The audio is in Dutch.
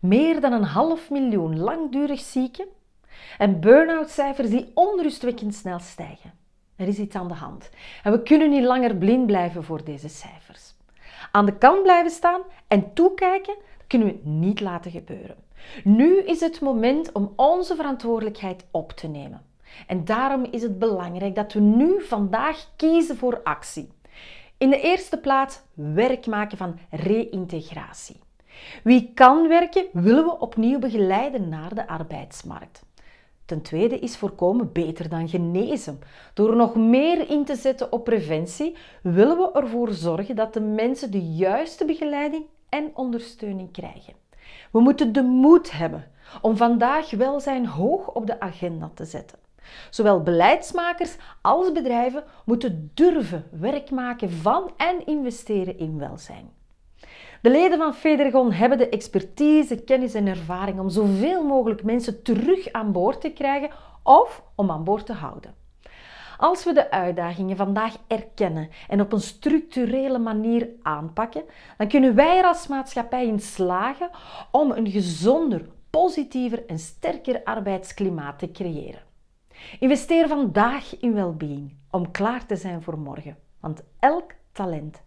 meer dan een half miljoen langdurig zieken en burn-out-cijfers die onrustwekkend snel stijgen. Er is iets aan de hand en we kunnen niet langer blind blijven voor deze cijfers. Aan de kant blijven staan en toekijken kunnen we niet laten gebeuren. Nu is het moment om onze verantwoordelijkheid op te nemen. En daarom is het belangrijk dat we nu vandaag kiezen voor actie. In de eerste plaats werk maken van reïntegratie. Wie kan werken, willen we opnieuw begeleiden naar de arbeidsmarkt. Ten tweede is voorkomen beter dan genezen. Door nog meer in te zetten op preventie, willen we ervoor zorgen dat de mensen de juiste begeleiding en ondersteuning krijgen. We moeten de moed hebben om vandaag welzijn hoog op de agenda te zetten. Zowel beleidsmakers als bedrijven moeten durven werk maken van en investeren in welzijn. De leden van Federgon hebben de expertise, kennis en ervaring om zoveel mogelijk mensen terug aan boord te krijgen of om aan boord te houden. Als we de uitdagingen vandaag erkennen en op een structurele manier aanpakken, dan kunnen wij er als maatschappij in slagen om een gezonder, positiever en sterker arbeidsklimaat te creëren. Investeer vandaag in well om klaar te zijn voor morgen, want elk talent